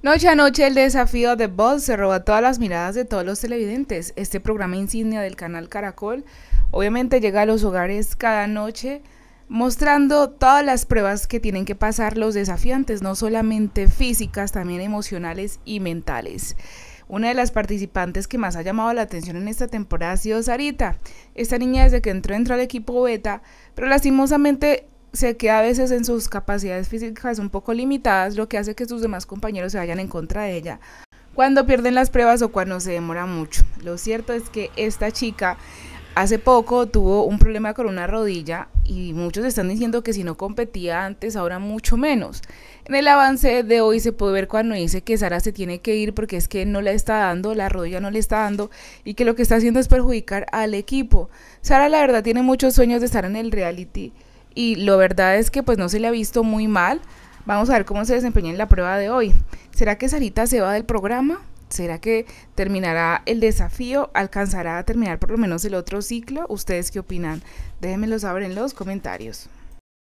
Noche a noche el desafío de Boss se roba todas las miradas de todos los televidentes. Este programa insignia del canal Caracol obviamente llega a los hogares cada noche mostrando todas las pruebas que tienen que pasar los desafiantes, no solamente físicas, también emocionales y mentales. Una de las participantes que más ha llamado la atención en esta temporada ha sido Sarita. Esta niña desde que entró entró al equipo beta, pero lastimosamente se queda a veces en sus capacidades físicas un poco limitadas, lo que hace que sus demás compañeros se vayan en contra de ella cuando pierden las pruebas o cuando se demora mucho. Lo cierto es que esta chica hace poco tuvo un problema con una rodilla y muchos están diciendo que si no competía antes, ahora mucho menos. En el avance de hoy se puede ver cuando dice que Sara se tiene que ir porque es que no le está dando, la rodilla no le está dando y que lo que está haciendo es perjudicar al equipo. Sara la verdad tiene muchos sueños de estar en el reality y lo verdad es que pues no se le ha visto muy mal. Vamos a ver cómo se desempeña en la prueba de hoy. ¿Será que Sarita se va del programa? ¿Será que terminará el desafío? ¿Alcanzará a terminar por lo menos el otro ciclo? ¿Ustedes qué opinan? Déjenmelo saber en los comentarios.